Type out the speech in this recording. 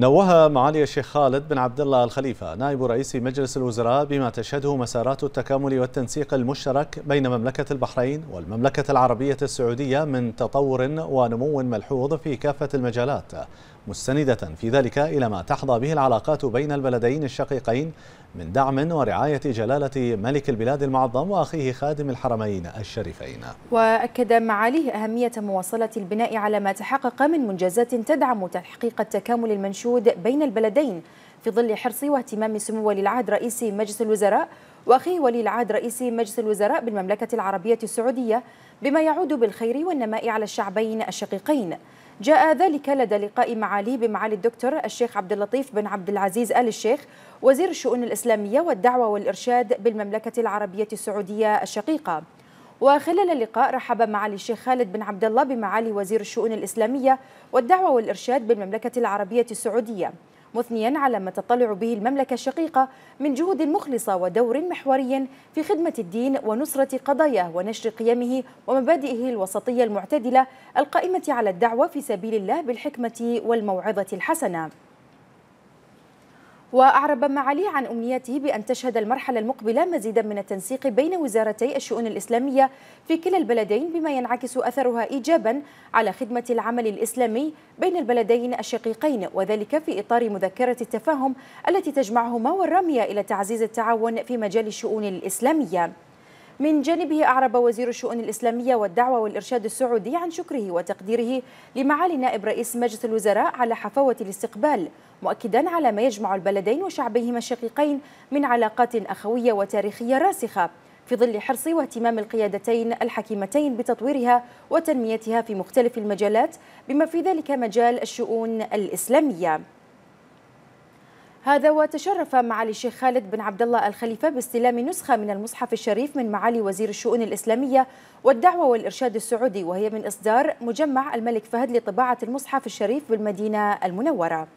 نوه معالي الشيخ خالد بن عبد الله الخليفة نائب رئيس مجلس الوزراء بما تشهده مسارات التكامل والتنسيق المشترك بين مملكة البحرين والمملكة العربية السعودية من تطور ونمو ملحوظ في كافة المجالات مستندة في ذلك إلى ما تحظى به العلاقات بين البلدين الشقيقين من دعم ورعاية جلالة ملك البلاد المعظم وأخيه خادم الحرمين الشريفين وأكد معاليه أهمية مواصلة البناء على ما تحقق من منجزات تدعم تحقيق التكامل المنشود بين البلدين في ظل حرص واهتمام سمو ولي العهد رئيس مجلس الوزراء واخي ولي العهد رئيس مجلس الوزراء بالمملكه العربيه السعوديه بما يعود بالخير والنماء على الشعبين الشقيقين. جاء ذلك لدى لقاء معالي بمعالي الدكتور الشيخ عبد اللطيف بن عبد العزيز ال الشيخ وزير الشؤون الاسلاميه والدعوه والارشاد بالمملكه العربيه السعوديه الشقيقه. وخلال اللقاء رحب معالي الشيخ خالد بن عبد الله بمعالي وزير الشؤون الاسلاميه والدعوه والارشاد بالمملكه العربيه السعوديه. مثنيا على ما تطلع به المملكة الشقيقة من جهود مخلصة ودور محوري في خدمة الدين ونصرة قضاياه ونشر قيمه ومبادئه الوسطية المعتدلة القائمة على الدعوة في سبيل الله بالحكمة والموعظة الحسنة وأعرب معالي عن أمنيته بأن تشهد المرحلة المقبلة مزيدا من التنسيق بين وزارتي الشؤون الإسلامية في كلا البلدين بما ينعكس أثرها إيجابا على خدمة العمل الإسلامي بين البلدين الشقيقين وذلك في إطار مذكرة التفاهم التي تجمعهما والرامية إلى تعزيز التعاون في مجال الشؤون الإسلامية من جانبه أعرب وزير الشؤون الإسلامية والدعوة والإرشاد السعودي عن شكره وتقديره لمعالي نائب رئيس مجلس الوزراء على حفاوة الاستقبال مؤكدا على ما يجمع البلدين وشعبيهما الشقيقين من علاقات أخوية وتاريخية راسخة في ظل حرص واهتمام القيادتين الحكيمتين بتطويرها وتنميتها في مختلف المجالات بما في ذلك مجال الشؤون الإسلامية هذا وتشرف معالي الشيخ خالد بن عبد الله الخليفة باستلام نسخة من المصحف الشريف من معالي وزير الشؤون الإسلامية والدعوة والإرشاد السعودي وهي من إصدار مجمع الملك فهد لطباعة المصحف الشريف بالمدينة المنورة